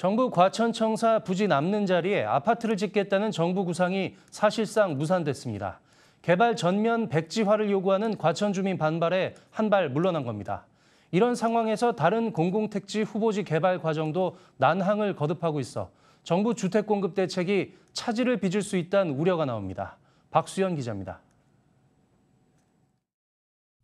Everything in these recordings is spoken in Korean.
정부 과천청사 부지 남는 자리에 아파트를 짓겠다는 정부 구상이 사실상 무산됐습니다. 개발 전면 백지화를 요구하는 과천 주민 반발에 한 발 물러난 겁니다. 이런 상황에서 다른 공공택지 후보지 개발 과정도 난항을 거듭하고 있어 정부 주택공급 대책이 차질을 빚을 수 있다는 우려가 나옵니다. 박수현 기자입니다.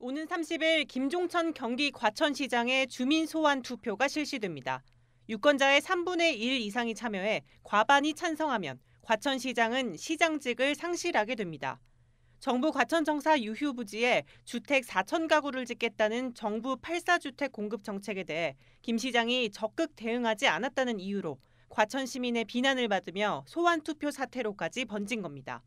오는 30일 김종천 경기 과천시장의 주민 소환 투표가 실시됩니다. 유권자의 3분의 1 이상이 참여해 과반이 찬성하면 과천시장은 시장직을 상실하게 됩니다. 정부 과천정사 유휴부지에 주택 4천 가구를 짓겠다는 정부 8사주택 공급 정책에 대해 김 시장이 적극 대응하지 않았다는 이유로 과천 시민의 비난을 받으며 소환 투표 사태로까지 번진 겁니다.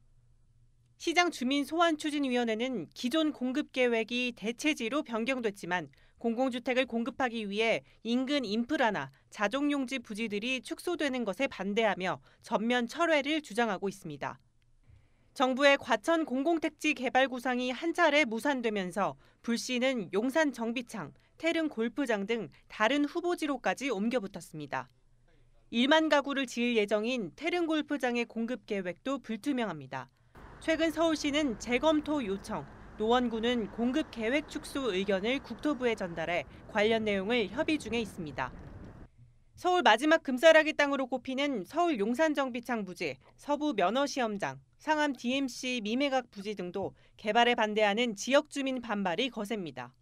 시장 주민 소환 추진위원회는 기존 공급 계획이 대체지로 변경됐지만 공공주택을 공급하기 위해 인근 인프라나 자족용지 부지들이 축소되는 것에 반대하며 전면 철회를 주장하고 있습니다. 정부의 과천 공공택지 개발 구상이 한 차례 무산되면서 불씨는 용산 정비창, 태릉 골프장 등 다른 후보지로까지 옮겨붙었습니다. 1만 가구를 지을 예정인 태릉 골프장의 공급 계획도 불투명합니다. 최근 서울시는 재검토 요청, 노원구는 공급 계획 축소 의견을 국토부에 전달해 관련 내용을 협의 중에 있습니다. 서울 마지막 금싸라기 땅으로 꼽히는 서울 용산 정비창 부지, 서부 면허 시험장, 상암 DMC 미매각 부지 등도 개발에 반대하는 지역 주민 반발이 거셉니다.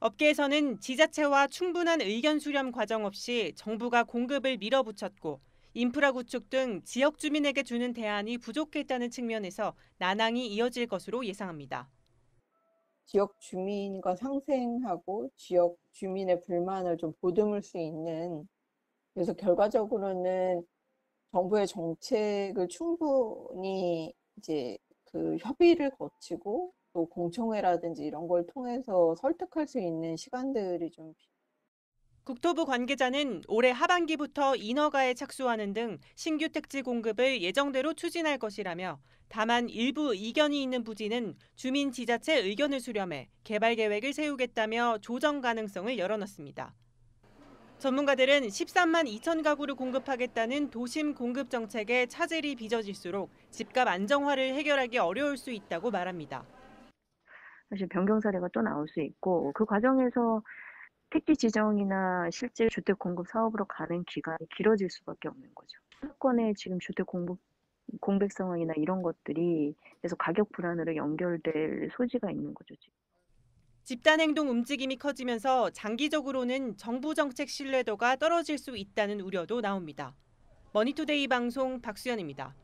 업계에서는 지자체와 충분한 의견 수렴 과정 없이 정부가 공급을 밀어붙였고 인프라 구축 등 지역 주민에게 주는 대안이 부족했다는 측면에서 난항이 이어질 것으로 예상합니다. 지역 주민과 상생하고 지역 주민의 불만을 좀 보듬을 수 있는 그래서 결과적으로는 정부의 정책을 충분히 이제 그 협의를 거치고 또 공청회라든지 이런 걸 통해서 설득할 수 있는 시간들이 좀 필요합니다. 국토부 관계자는 올해 하반기부터 인허가에 착수하는 등 신규 택지 공급을 예정대로 추진할 것이라며 다만 일부 이견이 있는 부지는 주민 지자체 의견을 수렴해 개발 계획을 세우겠다며 조정 가능성을 열어놨습니다. 전문가들은 13만 2천 가구를 공급하겠다는 도심 공급 정책의 차질이 빚어질수록 집값 안정화를 해결하기 어려울 수 있다고 말합니다. 사실 변경 사례가 또 나올 수 있고 그 과정에서 택지 지정이나 실제 주택 공급 사업으로 가는 기간이 길어질 수밖에 없는 거죠. 수도권의 지금 주택 공급 공백 상황이나 이런 것들이 계속 가격 불안으로 연결될 소지가 있는 거죠. 집단 행동 움직임이 커지면서 장기적으로는 정부 정책 신뢰도가 떨어질 수 있다는 우려도 나옵니다. 머니투데이 방송 박수현입니다.